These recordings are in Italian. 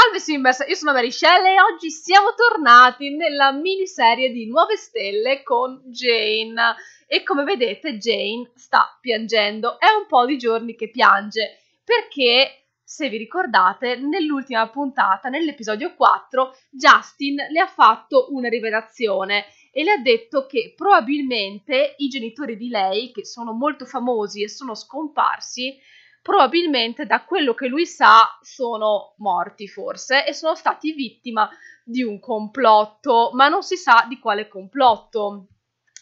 Salve Simbers, io sono Maricelle e oggi siamo tornati nella miniserie di Nuove Stelle con Jane. E come vedete Jane sta piangendo, è un po' di giorni che piange, perché se vi ricordate nell'ultima puntata, nell'episodio 4, Justin le ha fatto una rivelazione e le ha detto che probabilmente i genitori di lei, che sono molto famosi e sono scomparsi, probabilmente da quello che lui sa sono morti forse e sono stati vittima di un complotto, ma non si sa di quale complotto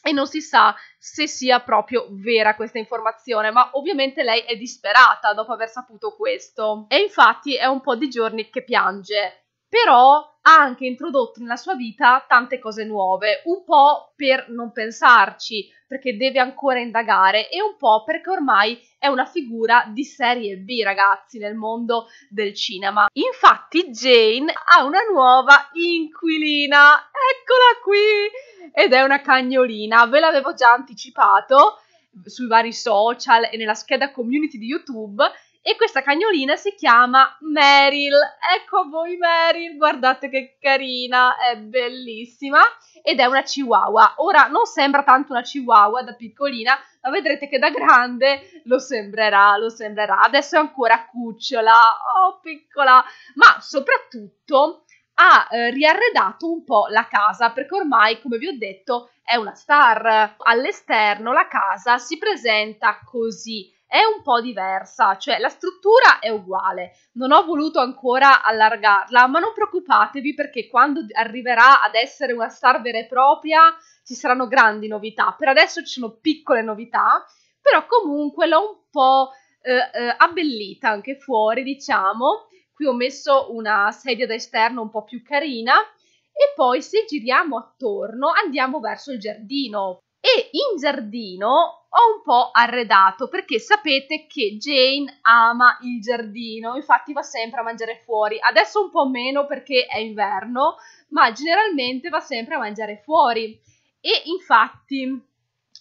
e non si sa se sia proprio vera questa informazione, ma ovviamente lei è disperata dopo aver saputo questo e infatti è un po' di giorni che piange però ha anche introdotto nella sua vita tante cose nuove, un po' per non pensarci, perché deve ancora indagare, e un po' perché ormai è una figura di serie B, ragazzi, nel mondo del cinema. Infatti Jane ha una nuova inquilina, eccola qui, ed è una cagnolina, ve l'avevo già anticipato sui vari social e nella scheda community di YouTube e questa cagnolina si chiama Meryl. Ecco a voi Meryl, guardate che carina, è bellissima ed è una chihuahua. Ora non sembra tanto una chihuahua da piccolina, ma vedrete che da grande lo sembrerà, lo sembrerà. Adesso è ancora cucciola, oh piccola, ma soprattutto ha eh, riarredato un po' la casa perché ormai, come vi ho detto, è una star. All'esterno la casa si presenta così è un po' diversa, cioè la struttura è uguale, non ho voluto ancora allargarla, ma non preoccupatevi perché quando arriverà ad essere una star vera e propria ci saranno grandi novità, per adesso ci sono piccole novità, però comunque l'ho un po' eh, eh, abbellita anche fuori, diciamo, qui ho messo una sedia da esterno un po' più carina e poi se giriamo attorno andiamo verso il giardino e in giardino ho un po' arredato perché sapete che Jane ama il giardino, infatti va sempre a mangiare fuori, adesso un po' meno perché è inverno, ma generalmente va sempre a mangiare fuori e infatti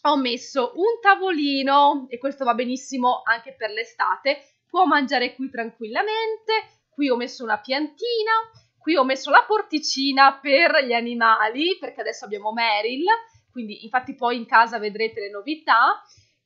ho messo un tavolino e questo va benissimo anche per l'estate, può mangiare qui tranquillamente, qui ho messo una piantina, qui ho messo la porticina per gli animali perché adesso abbiamo Meryl quindi infatti poi in casa vedrete le novità.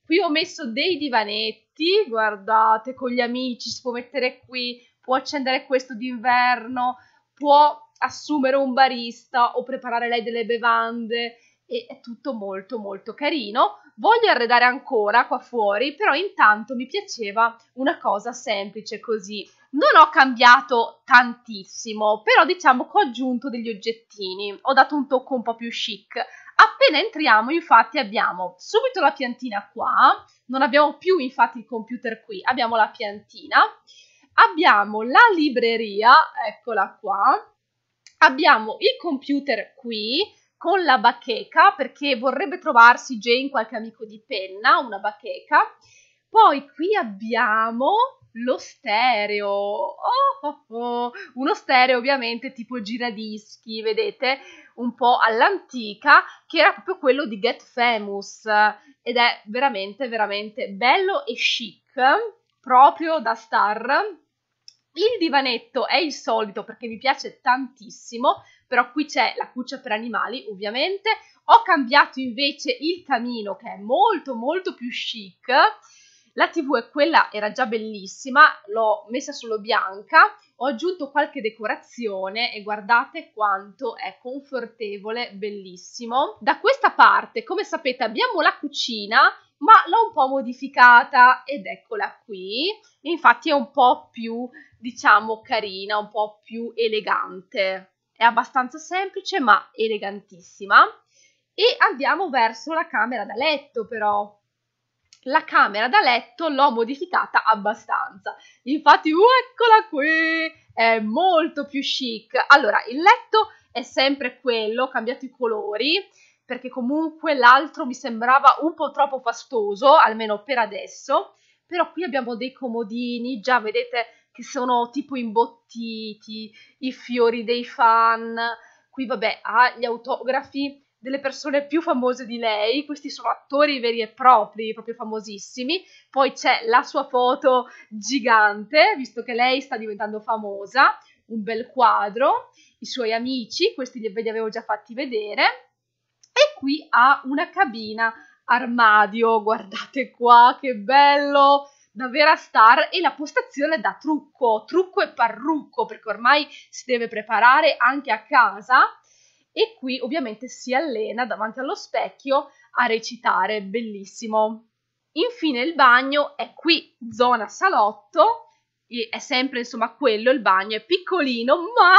Qui ho messo dei divanetti, guardate, con gli amici, si può mettere qui, può accendere questo d'inverno, può assumere un barista o preparare lei delle bevande e è tutto molto molto carino. Voglio arredare ancora qua fuori, però intanto mi piaceva una cosa semplice così. Non ho cambiato tantissimo, però diciamo che ho aggiunto degli oggettini, ho dato un tocco un po' più chic Appena entriamo infatti abbiamo subito la piantina qua, non abbiamo più infatti il computer qui, abbiamo la piantina, abbiamo la libreria, eccola qua, abbiamo il computer qui con la bacheca perché vorrebbe trovarsi Jane qualche amico di penna, una bacheca, poi qui abbiamo lo stereo. Oh, oh, oh. Uno stereo ovviamente tipo giradischi, vedete? Un po' all'antica, che era proprio quello di Get Famous. Ed è veramente, veramente bello e chic, proprio da star. Il divanetto è il solito perché mi piace tantissimo, però qui c'è la cuccia per animali ovviamente. Ho cambiato invece il camino che è molto molto più chic la TV quella era già bellissima, l'ho messa solo bianca, ho aggiunto qualche decorazione e guardate quanto è confortevole, bellissimo. Da questa parte, come sapete, abbiamo la cucina, ma l'ho un po' modificata ed eccola qui. Infatti è un po' più, diciamo, carina, un po' più elegante. È abbastanza semplice, ma elegantissima. E andiamo verso la camera da letto, però, la camera da letto l'ho modificata abbastanza. Infatti, uh, eccola qui, è molto più chic. Allora, il letto è sempre quello, ho cambiato i colori perché comunque l'altro mi sembrava un po' troppo fastoso, almeno per adesso. Però qui abbiamo dei comodini, già vedete che sono tipo imbottiti, i fiori dei fan. Qui vabbè ha gli autografi delle persone più famose di lei, questi sono attori veri e propri, proprio famosissimi, poi c'è la sua foto gigante, visto che lei sta diventando famosa, un bel quadro, i suoi amici, questi ve li avevo già fatti vedere, e qui ha una cabina armadio, guardate qua, che bello! da vera star e la postazione da trucco, trucco e parrucco, perché ormai si deve preparare anche a casa e qui ovviamente si allena davanti allo specchio a recitare, bellissimo. Infine il bagno è qui, zona salotto, è sempre insomma quello, il bagno è piccolino, ma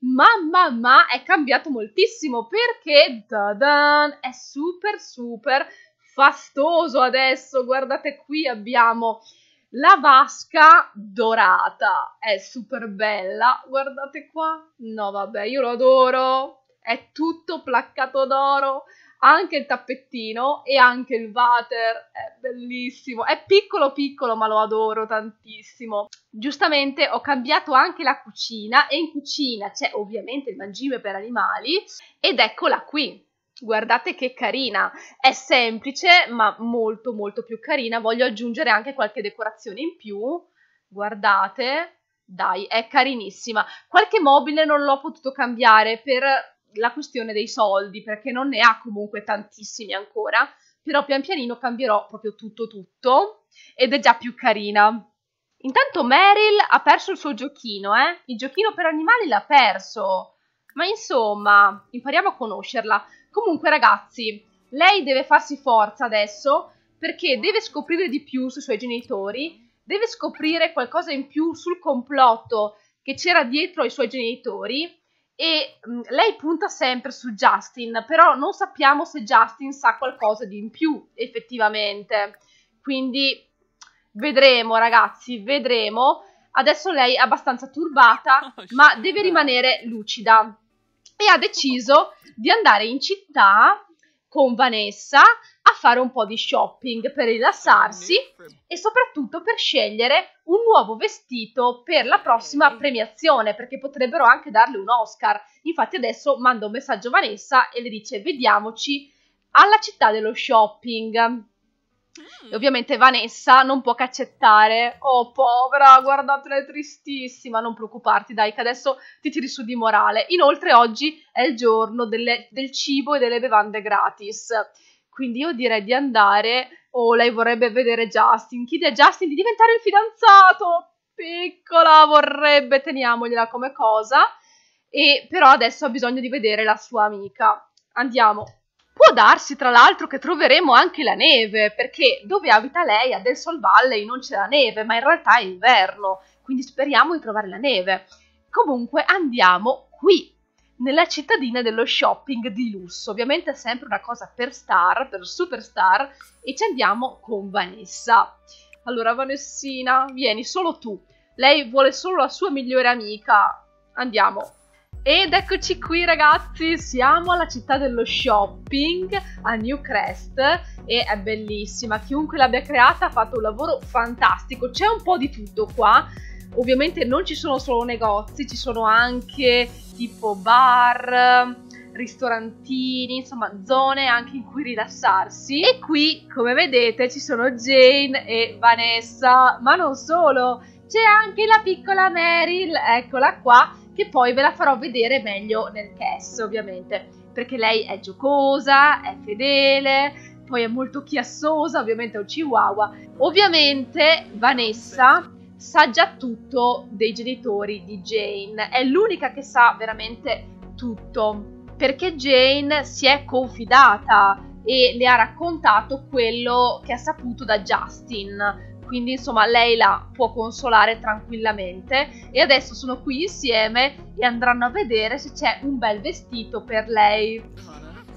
mamma ma è cambiato moltissimo perché dadan, è super super fastoso adesso guardate qui abbiamo la vasca dorata è super bella guardate qua no vabbè io lo adoro è tutto placcato d'oro, anche il tappettino e anche il water, è bellissimo, è piccolo piccolo ma lo adoro tantissimo. Giustamente ho cambiato anche la cucina e in cucina c'è ovviamente il mangime per animali ed eccola qui. Guardate che carina, è semplice ma molto molto più carina, voglio aggiungere anche qualche decorazione in più, guardate, dai, è carinissima. Qualche mobile non l'ho potuto cambiare per la questione dei soldi, perché non ne ha comunque tantissimi ancora, però pian pianino cambierò proprio tutto tutto ed è già più carina. Intanto Meryl ha perso il suo giochino, eh? Il giochino per animali l'ha perso. Ma insomma, impariamo a conoscerla. Comunque ragazzi, lei deve farsi forza adesso perché deve scoprire di più sui suoi genitori, deve scoprire qualcosa in più sul complotto che c'era dietro ai suoi genitori e mh, mm, lei punta sempre su Justin, però non sappiamo se Justin sa qualcosa di in più effettivamente. Quindi vedremo, ragazzi, vedremo. Adesso lei è abbastanza turbata, oh, ma shit. deve rimanere lucida e ha deciso di andare in città con Vanessa a fare un po' di shopping per rilassarsi e soprattutto per scegliere un nuovo vestito per la prossima premiazione, perché potrebbero anche darle un Oscar. Infatti adesso manda un messaggio a Vanessa e le dice vediamoci alla città dello shopping. E mm. ovviamente Vanessa non può che accettare. Oh, povera, guardatela, è tristissima. Non preoccuparti, dai, che adesso ti tiri su di morale. Inoltre, oggi è il giorno delle, del cibo e delle bevande gratis. Quindi io direi di andare, o oh, lei vorrebbe vedere Justin, chiede a Justin di diventare il fidanzato, piccola vorrebbe, teniamogliela come cosa, e però adesso ha bisogno di vedere la sua amica. Andiamo. Può darsi, tra l'altro, che troveremo anche la neve, perché dove abita lei, a Del Valley, non c'è la neve, ma in realtà è inverno, quindi speriamo di trovare la neve. Comunque andiamo qui nella cittadina dello shopping di lusso. Ovviamente è sempre una cosa per star, per superstar, e ci andiamo con Vanessa. Allora, Vanessina, vieni solo tu. Lei vuole solo la sua migliore amica. Andiamo. Ed eccoci qui ragazzi, siamo alla città dello shopping a Newcrest e è bellissima, chiunque l'abbia creata ha fatto un lavoro fantastico, c'è un po' di tutto qua, Ovviamente non ci sono solo negozi, ci sono anche tipo bar, ristorantini, insomma zone anche in cui rilassarsi. E qui, come vedete, ci sono Jane e Vanessa, ma non solo, c'è anche la piccola Meryl, eccola qua, che poi ve la farò vedere meglio nel cast, ovviamente, perché lei è giocosa, è fedele, poi è molto chiassosa, ovviamente è un chihuahua. Ovviamente Vanessa sa già tutto dei genitori di Jane, è l'unica che sa veramente tutto, perché Jane si è confidata e le ha raccontato quello che ha saputo da Justin. Quindi insomma lei la può consolare tranquillamente e adesso sono qui insieme e andranno a vedere se c'è un bel vestito per lei.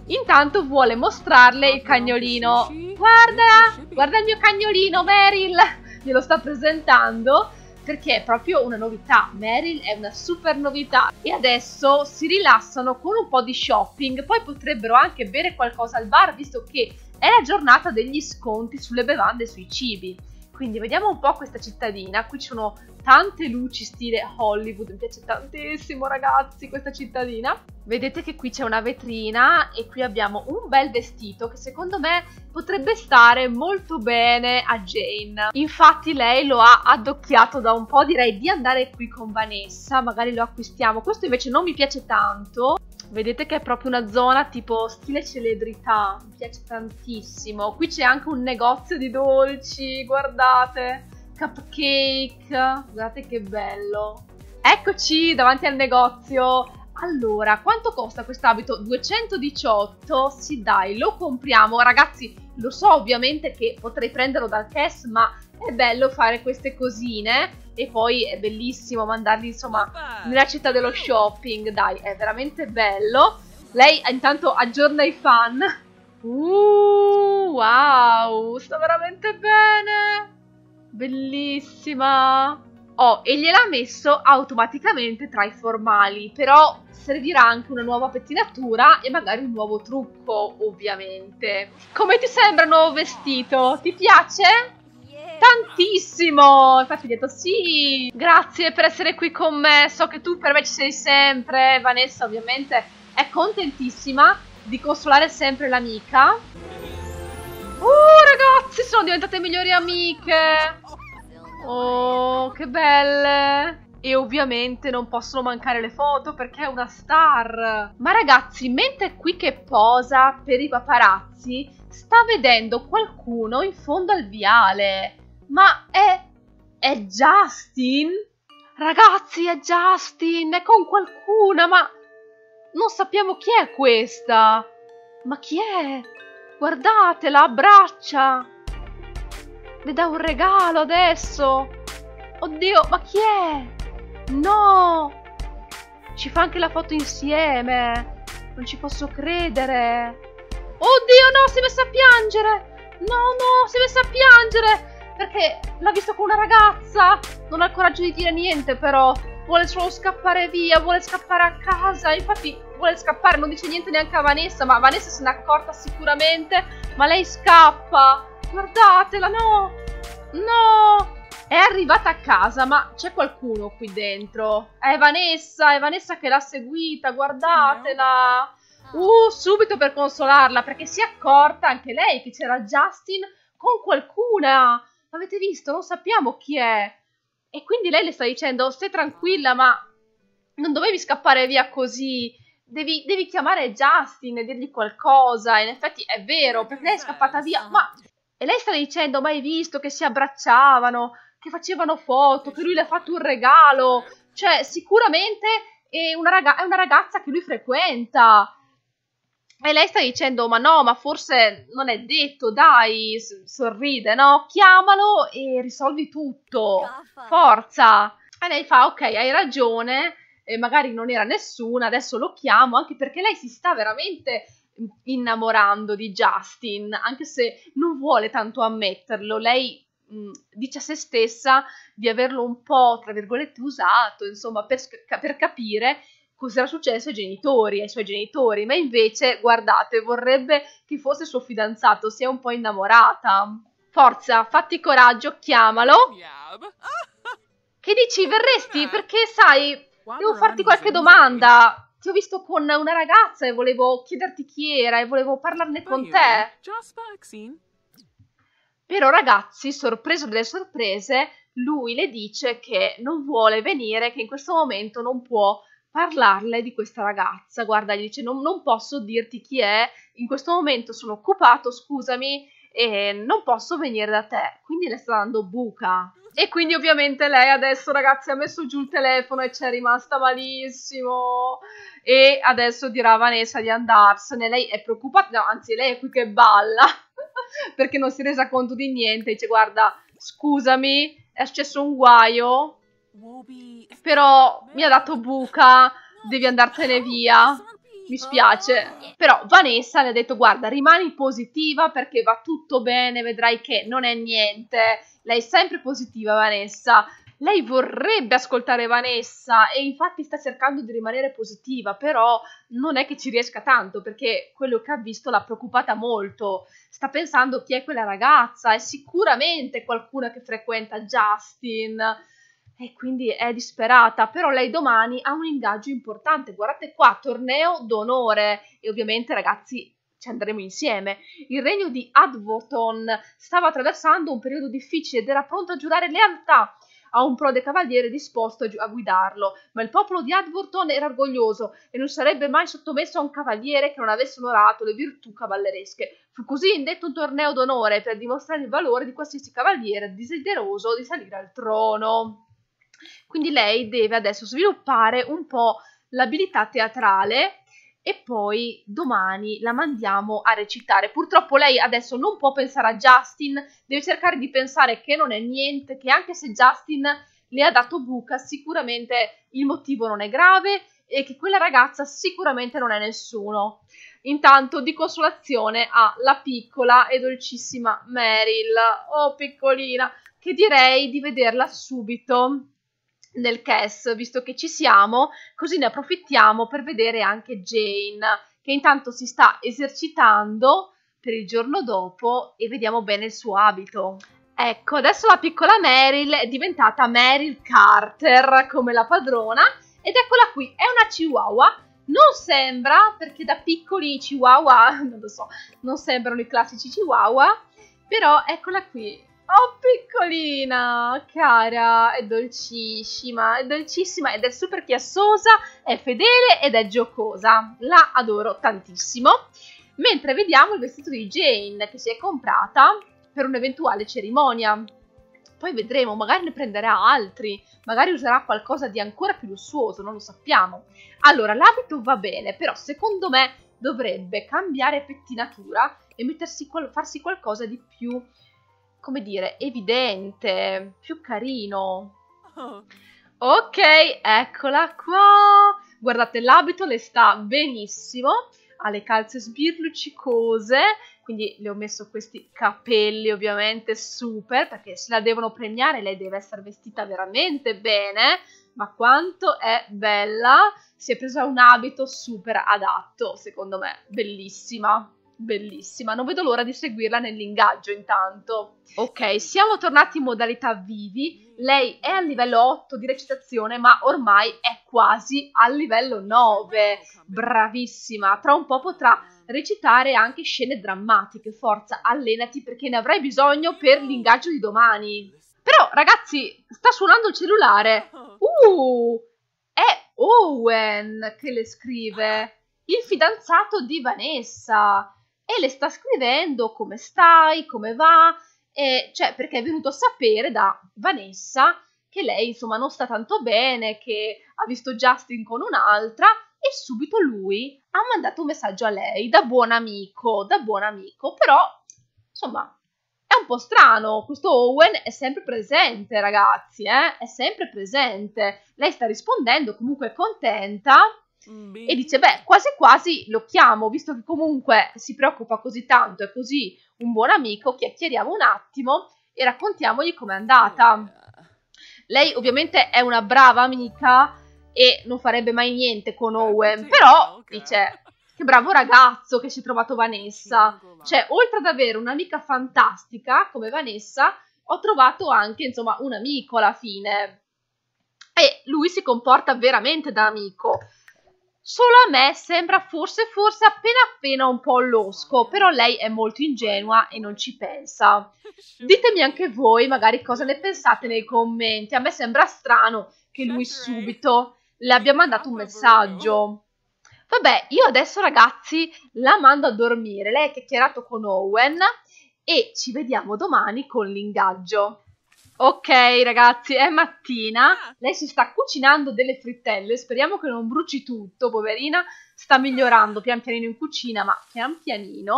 Intanto vuole mostrarle il cagnolino. Guarda, guarda il mio cagnolino Meryl! glielo sta presentando perché è proprio una novità. Meryl è una super novità e adesso si rilassano con un po' di shopping, poi potrebbero anche bere qualcosa al bar visto che è la giornata degli sconti sulle bevande e sui cibi. Quindi vediamo un po' questa cittadina, qui ci sono tante luci stile Hollywood, mi piace tantissimo ragazzi questa cittadina. Vedete che qui c'è una vetrina e qui abbiamo un bel vestito che secondo me potrebbe stare molto bene a Jane. Infatti lei lo ha addocchiato da un po', direi di andare qui con Vanessa, magari lo acquistiamo. Questo invece non mi piace tanto, vedete che è proprio una zona tipo stile celebrità, mi piace tantissimo. Qui c'è anche un negozio di dolci, guardate, cupcake, guardate che bello. Eccoci davanti al negozio. Allora, quanto costa quest'abito? 218? Sì dai, lo compriamo. Ragazzi, lo so ovviamente che potrei prenderlo dal test, ma è bello fare queste cosine e poi è bellissimo mandarli insomma nella città dello shopping, dai, è veramente bello. Lei intanto aggiorna i fan. Uh, wow, sta veramente bene. Bellissima. Oh, e gliel'ha messo automaticamente tra i formali, però servirà anche una nuova pettinatura e magari un nuovo trucco, ovviamente. Come ti sembra il nuovo vestito? Ti piace? Tantissimo! Infatti ho detto sì! Grazie per essere qui con me, so che tu per me ci sei sempre. Vanessa ovviamente è contentissima di consolare sempre l'amica. Uh, ragazzi, sono diventate migliori amiche! Oh, che belle! E ovviamente non possono mancare le foto perché è una star. Ma ragazzi, mentre è qui che posa per i paparazzi, sta vedendo qualcuno in fondo al viale. Ma è... è Justin? Ragazzi, è Justin! È con qualcuna, ma... Non sappiamo chi è questa! Ma chi è? Guardatela, abbraccia! Le dà un regalo adesso! Oddio, ma chi è? No! Ci fa anche la foto insieme! Non ci posso credere! Oddio, no, si è messa a piangere! No, no, si è messa a piangere! Perché l'ha visto con una ragazza! Non ha il coraggio di dire niente, però! Vuole solo scappare via, vuole scappare a casa, infatti vuole scappare, non dice niente neanche a Vanessa, ma Vanessa se n'è accorta sicuramente, ma lei scappa! Guardatela, no! No! È arrivata a casa, ma c'è qualcuno qui dentro. È Vanessa, è Vanessa che l'ha seguita, guardatela! Ah. Uh, subito per consolarla, perché si è accorta anche lei che c'era Justin con qualcuna! Avete visto? Non sappiamo chi è! E quindi lei le sta dicendo, stai tranquilla, ma non dovevi scappare via così. Devi, devi, chiamare Justin e dirgli qualcosa. In effetti è vero, perché lei è scappata via. Ma e lei sta dicendo, Mai visto che si abbracciavano, che facevano foto, che lui le ha fatto un regalo. Cioè, sicuramente è una, raga- è una ragazza che lui frequenta. E lei sta dicendo, ma no, ma forse non è detto, dai, sorride, no? Chiamalo e risolvi tutto. Forza! E lei fa, ok, hai ragione, e magari non era nessuna, adesso lo chiamo, anche perché lei si sta veramente innamorando di Justin, anche se non vuole tanto ammetterlo. Lei mm, dice a se stessa di averlo un po', tra virgolette, usato, insomma, per, per capire era successo ai genitori, ai suoi genitori, ma invece, guardate, vorrebbe che fosse suo fidanzato, si è un po' innamorata. Forza, fatti coraggio, chiamalo. Che dici, verresti? Perché sai, devo farti qualche domanda ti ho visto con una ragazza e volevo chiederti chi era e volevo parlarne con te. Però ragazzi, sorpreso delle sorprese, lui le dice che non vuole venire, che in questo momento non può parlarle di questa ragazza. Guarda, gli dice non, non posso dirti chi è, in questo momento sono occupato, scusami, e non posso venire da te, quindi le sta dando buca. E quindi ovviamente lei adesso ragazzi ha messo giù il telefono e c'è rimasta malissimo e adesso dirà a Vanessa di andarsene, lei è preoccupata, no, anzi lei è qui che balla perché non si è resa conto di niente, dice guarda scusami è successo un guaio però mi ha dato buca, devi andartene via mi spiace. Però Vanessa le ha detto guarda rimani positiva perché va tutto bene, vedrai che non è niente. Lei è sempre positiva Vanessa. Lei vorrebbe ascoltare Vanessa e infatti sta cercando di rimanere positiva, però non è che ci riesca tanto perché quello che ha visto l'ha preoccupata molto. Sta pensando chi è quella ragazza, è sicuramente qualcuna che frequenta Justin e quindi è disperata, però lei domani ha un ingaggio importante, guardate qua, torneo d'onore e ovviamente ragazzi ci andremo insieme. Il regno di Advoton stava attraversando un periodo difficile ed era pronto a giurare lealtà a un prode cavaliere disposto a, gi- a guidarlo, ma il popolo di Advorton era orgoglioso e non sarebbe mai sottomesso a un cavaliere che non avesse onorato le virtù cavalleresche. Fu così indetto un torneo d'onore per dimostrare il valore di qualsiasi cavaliere desideroso di salire al trono. Quindi lei deve adesso sviluppare un po' l'abilità teatrale e poi domani la mandiamo a recitare. Purtroppo lei adesso non può pensare a Justin, deve cercare di pensare che non è niente, che anche se Justin le ha dato buca, sicuramente il motivo non è grave e che quella ragazza sicuramente non è nessuno. Intanto di consolazione ha la piccola e dolcissima Meryl, oh piccolina, che direi di vederla subito nel cast, visto che ci siamo, così ne approfittiamo per vedere anche Jane, che intanto si sta esercitando per il giorno dopo e vediamo bene il suo abito. Ecco, adesso la piccola Meryl è diventata Meryl Carter come la padrona ed eccola qui, è una chihuahua. Non sembra, perché da piccoli chihuahua, non lo so, non sembrano i classici chihuahua, però eccola qui, Oh piccolina, cara, è dolcissima, è dolcissima ed è super chiassosa, è fedele ed è giocosa. La adoro tantissimo. Mentre vediamo il vestito di Jane che si è comprata per un'eventuale cerimonia. Poi vedremo, magari ne prenderà altri, magari userà qualcosa di ancora più lussuoso, non lo sappiamo. Allora, l'abito va bene, però secondo me dovrebbe cambiare pettinatura e mettersi, farsi qualcosa di più come dire, evidente, più carino. Oh. Ok, eccola qua. Guardate, l'abito le sta benissimo. Ha le calze sbirluccicose, quindi le ho messo questi capelli ovviamente super, perché se la devono premiare lei deve essere vestita veramente bene ma quanto è bella! Si è presa un abito super adatto, secondo me, bellissima bellissima. Non vedo l'ora di seguirla nell'ingaggio intanto. Ok, siamo tornati in modalità vivi. Lei è al livello 8 di recitazione, ma ormai è quasi al livello 9. Bravissima. Tra un po' potrà recitare anche scene drammatiche. Forza, allenati perché ne avrai bisogno per l'ingaggio di domani. Però, ragazzi, sta suonando il cellulare. Uh! È Owen che le scrive il fidanzato di Vanessa e le sta scrivendo come stai, come va, e, cioè perché è venuto a sapere da Vanessa che lei insomma non sta tanto bene, che ha visto Justin con un'altra e subito lui ha mandato un messaggio a lei da buon amico, da buon amico, però insomma è un po' strano, questo Owen è sempre presente ragazzi, eh? è sempre presente, lei sta rispondendo comunque è contenta Mm, e dice, beh, quasi quasi lo chiamo, visto che comunque si preoccupa così tanto, è così un buon amico, chiacchieriamo un attimo e raccontiamogli com'è andata. Eh, eh. Lei ovviamente è una brava amica e non farebbe mai niente con eh, Owen, però dice, che bravo ragazzo che ci ha trovato Vanessa. Cioè, oltre ad avere un'amica fantastica come Vanessa, ho trovato anche, insomma, un amico alla fine. E lui si comporta veramente da amico. Solo a me sembra forse forse appena appena un po' losco, però lei è molto ingenua e non ci pensa. Ditemi anche voi magari cosa ne pensate nei commenti, a me sembra strano che lui subito le abbia mandato un messaggio. Vabbè, io adesso ragazzi la mando a dormire, lei ha chiacchierato con Owen e ci vediamo domani con l'ingaggio. Ok ragazzi, è mattina, ah. lei si sta cucinando delle frittelle, speriamo che non bruci tutto, poverina, sta migliorando pian pianino in cucina, ma pian pianino,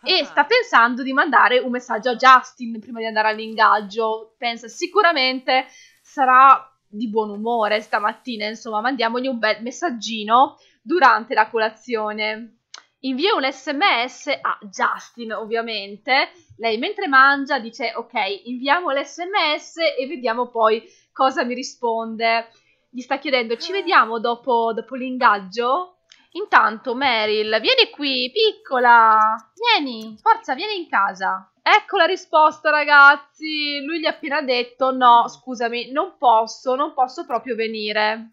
ah. e sta pensando di mandare un messaggio a Justin prima di andare all'ingaggio, pensa sicuramente sarà di buon umore stamattina, insomma mandiamogli un bel messaggino durante la colazione invia un sms a Justin ovviamente, lei mentre mangia dice ok inviamo l'sms e vediamo poi cosa mi risponde, gli sta chiedendo ci mm. vediamo dopo, dopo l'ingaggio? Intanto Meryl, vieni qui piccola, vieni, forza vieni in casa. Ecco la risposta, ragazzi. Lui gli ha appena detto: No, scusami, non posso, non posso proprio venire.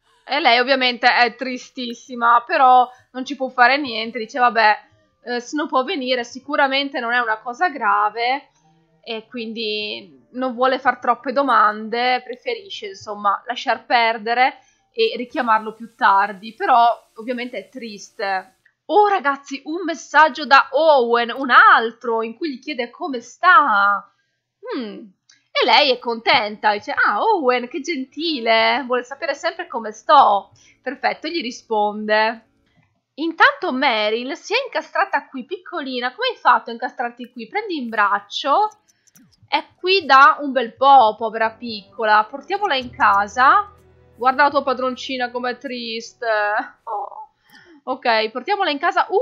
E lei ovviamente è tristissima, però non ci può fare niente, dice vabbè, eh, se non può venire sicuramente non è una cosa grave e quindi non vuole far troppe domande, preferisce insomma lasciar perdere e richiamarlo più tardi, però ovviamente è triste. Oh ragazzi, un messaggio da Owen, un altro in cui gli chiede come sta. Hmm, e lei è contenta, dice, ah Owen, che gentile, vuole sapere sempre come sto. Perfetto, gli risponde. Intanto Meryl si è incastrata qui, piccolina, come hai fatto a incastrarti qui? Prendi in braccio, è qui da un bel po', povera piccola, portiamola in casa. Guarda la tua padroncina com'è triste. Oh. Ok, portiamola in casa. Uh,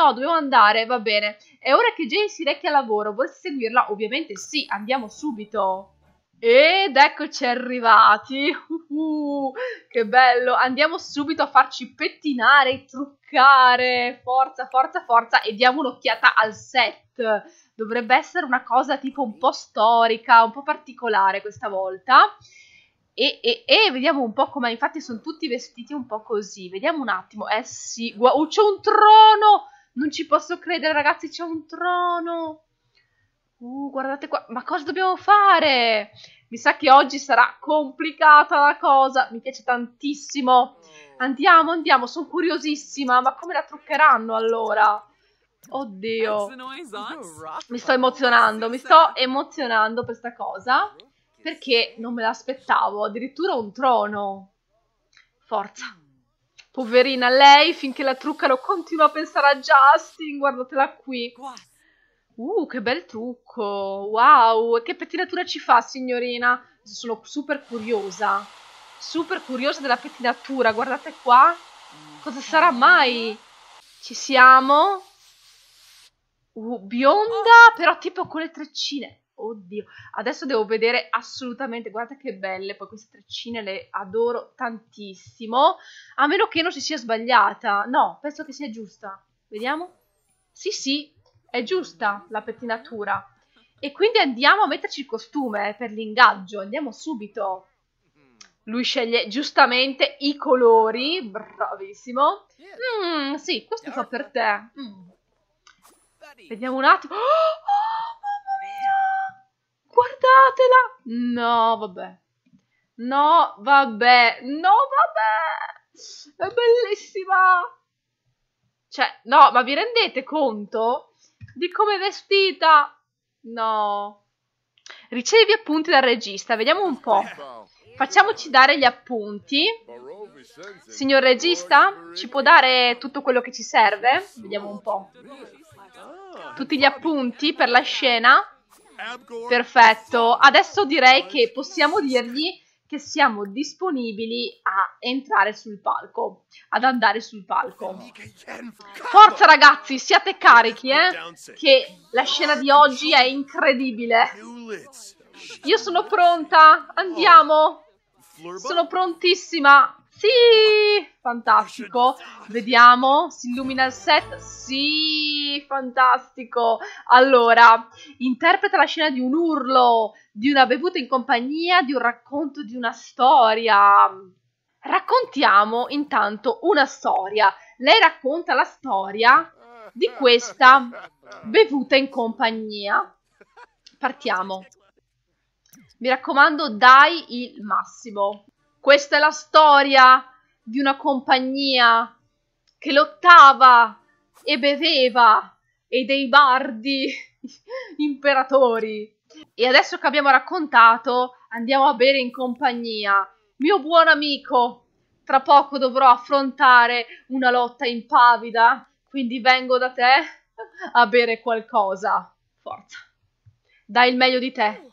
no, dovevo andare, va bene. È ora che Jane si recchi al lavoro. Vorresti seguirla? Ovviamente sì, andiamo subito. Ed eccoci arrivati. Uh, che bello. Andiamo subito a farci pettinare, truccare. Forza, forza, forza. E diamo un'occhiata al set. Dovrebbe essere una cosa tipo un po' storica, un po' particolare questa volta. E, e, e, vediamo un po' come, infatti sono tutti vestiti un po' così, vediamo un attimo, eh sì, wow, oh, c'è un trono, non ci posso credere ragazzi, c'è un trono, uh, guardate qua, ma cosa dobbiamo fare? Mi sa che oggi sarà complicata la cosa, mi piace tantissimo, andiamo, andiamo, sono curiosissima, ma come la truccheranno allora? Oddio, mi sto emozionando, mi sto emozionando per sta cosa perché non me l'aspettavo, addirittura un trono. Forza. Poverina lei, finché la truccano continua a pensare a Justin, guardatela qui. Uh, che bel trucco, wow, che pettinatura ci fa signorina? Sono super curiosa, super curiosa della pettinatura, guardate qua, cosa sarà mai? Ci siamo? Uh, bionda, però tipo con le treccine oddio, adesso devo vedere assolutamente, guarda che belle, poi queste treccine le adoro tantissimo, a meno che non si sia sbagliata, no, penso che sia giusta, vediamo, sì sì, è giusta la pettinatura, e quindi andiamo a metterci il costume per l'ingaggio, andiamo subito, lui sceglie giustamente i colori, bravissimo, mm, sì, questo fa per te, mm. Vediamo un attimo. Oh, guardatela! No, vabbè. No, vabbè. No, vabbè. È bellissima. Cioè, no, ma vi rendete conto di come è vestita? No. Ricevi appunti dal regista, vediamo un po'. Facciamoci dare gli appunti. Signor regista, ci può dare tutto quello che ci serve? Vediamo un po'. Tutti gli appunti per la scena. Perfetto, adesso direi che possiamo dirgli che siamo disponibili a entrare sul palco, ad andare sul palco. Forza ragazzi, siate carichi, eh? Che la scena di oggi è incredibile. Io sono pronta, andiamo. Sono prontissima. Sì! Fantastico. Vediamo, si illumina il set. Sì, fantastico. Allora, interpreta la scena di un urlo, di una bevuta in compagnia, di un racconto di una storia. Raccontiamo intanto una storia. Lei racconta la storia di questa bevuta in compagnia. Partiamo. Mi raccomando, dai il massimo. Questa è la storia di una compagnia che lottava e beveva e dei bardi imperatori. E adesso che abbiamo raccontato, andiamo a bere in compagnia. Mio buon amico, tra poco dovrò affrontare una lotta impavida, quindi vengo da te a bere qualcosa. Forza. Dai il meglio di te.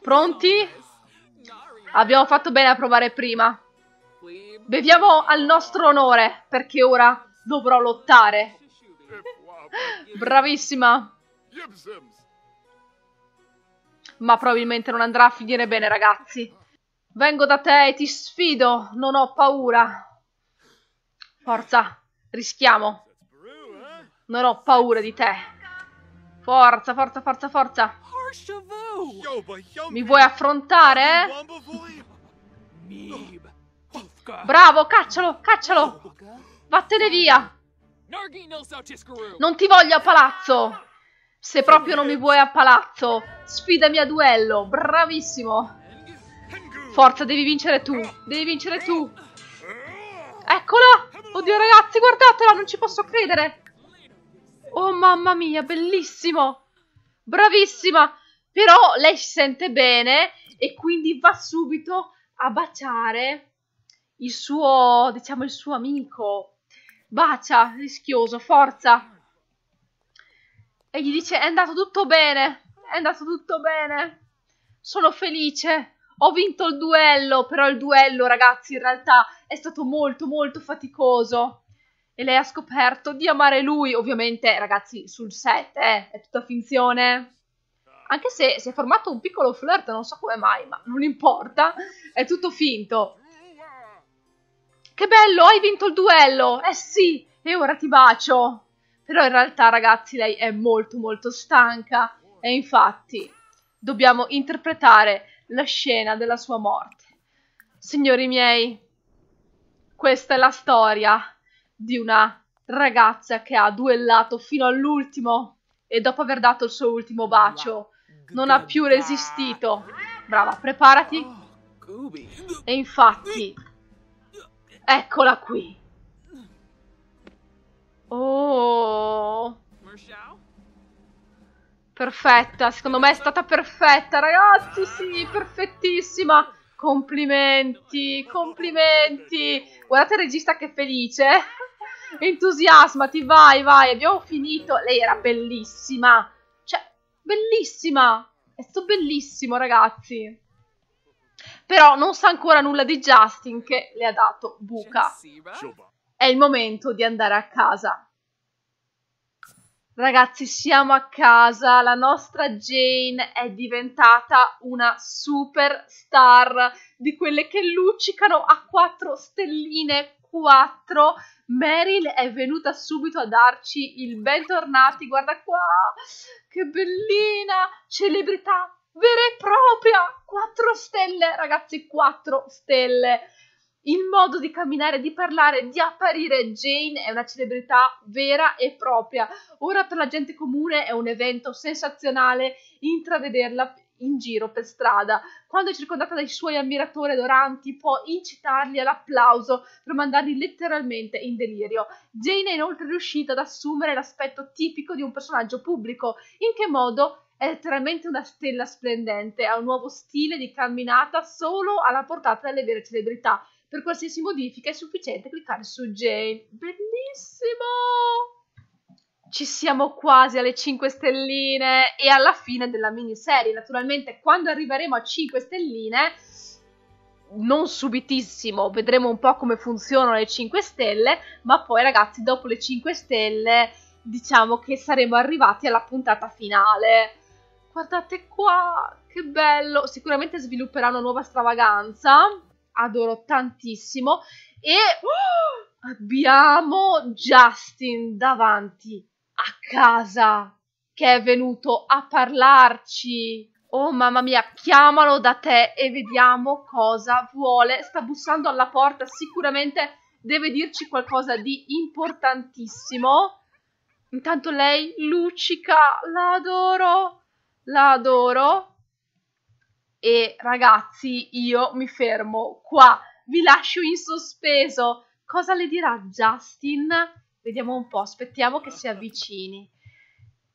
Pronti? Abbiamo fatto bene a provare prima. Beviamo al nostro onore, perché ora dovrò lottare. Bravissima. Ma probabilmente non andrà a finire bene, ragazzi. Vengo da te e ti sfido, non ho paura. Forza, rischiamo. Non ho paura di te. Forza, forza, forza, forza. Mi vuoi affrontare? Eh? Bravo, caccialo, caccialo. Vattene via. Non ti voglio a palazzo. Se proprio non mi vuoi a palazzo, sfidami a duello. Bravissimo. Forza, devi vincere tu. Devi vincere tu. Eccola. Oddio ragazzi, guardatela, non ci posso credere. Oh mamma mia, bellissimo! Bravissima! Però lei si sente bene e quindi va subito a baciare il suo, diciamo, il suo amico. Bacia, rischioso, forza! E gli dice, è andato tutto bene, è andato tutto bene, sono felice, ho vinto il duello, però il duello, ragazzi, in realtà è stato molto, molto faticoso e lei ha scoperto di amare lui, ovviamente ragazzi sul set, eh, è tutta finzione. Anche se si è formato un piccolo flirt, non so come mai, ma non importa, è tutto finto. Che bello, hai vinto il duello! Eh sì, e ora ti bacio! Però in realtà ragazzi lei è molto molto stanca e infatti dobbiamo interpretare la scena della sua morte. Signori miei, questa è la storia di una ragazza che ha duellato fino all'ultimo e dopo aver dato il suo ultimo bacio non ha più resistito. Brava, preparati. E infatti, eccola qui. Oh. Perfetta, secondo me è stata perfetta, ragazzi, sì, perfettissima. Complimenti, complimenti. Guardate il regista che felice entusiasmati, vai, vai, abbiamo finito. Lei era bellissima, cioè, bellissima, è stato bellissimo, ragazzi. Però non sa ancora nulla di Justin che le ha dato buca. È il momento di andare a casa. Ragazzi, siamo a casa, la nostra Jane è diventata una superstar di quelle che luccicano a quattro stelline, quattro stelline. Meryl è venuta subito a darci il bentornati, guarda qua, che bellina, celebrità vera e propria, 4 stelle, ragazzi, 4 stelle. Il modo di camminare, di parlare, di apparire, Jane è una celebrità vera e propria. Ora per la gente comune è un evento sensazionale intravederla in giro per strada, quando è circondata dai suoi ammiratori adoranti, può incitarli all'applauso per mandarli letteralmente in delirio. Jane è inoltre riuscita ad assumere l'aspetto tipico di un personaggio pubblico. In che modo? È letteralmente una stella splendente, ha un nuovo stile di camminata solo alla portata delle vere celebrità. Per qualsiasi modifica è sufficiente cliccare su Jane. Bellissimo! ci siamo quasi alle 5 stelline e alla fine della miniserie. Naturalmente, quando arriveremo a 5 stelline, non subitissimo, vedremo un po' come funzionano le 5 stelle, ma poi ragazzi, dopo le 5 stelle, diciamo che saremo arrivati alla puntata finale. Guardate qua, che bello! Sicuramente svilupperà una nuova stravaganza, adoro tantissimo e oh, abbiamo Justin davanti a casa che è venuto a parlarci. Oh mamma mia, chiamalo da te e vediamo cosa vuole. Sta bussando alla porta, sicuramente deve dirci qualcosa di importantissimo. Intanto lei luccica, la adoro, la adoro. E ragazzi, io mi fermo qua, vi lascio in sospeso. Cosa le dirà Justin? Vediamo un po', aspettiamo che si avvicini.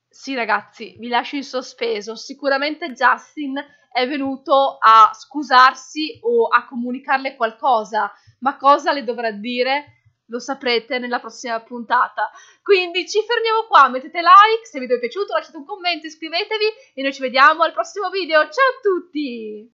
Sì, ragazzi, vi lascio in sospeso. Sicuramente Justin è venuto a scusarsi o a comunicarle qualcosa, ma cosa le dovrà dire? Lo saprete nella prossima puntata. Quindi ci fermiamo qua, mettete like se il video è piaciuto, lasciate un commento, iscrivetevi e noi ci vediamo al prossimo video. Ciao a tutti!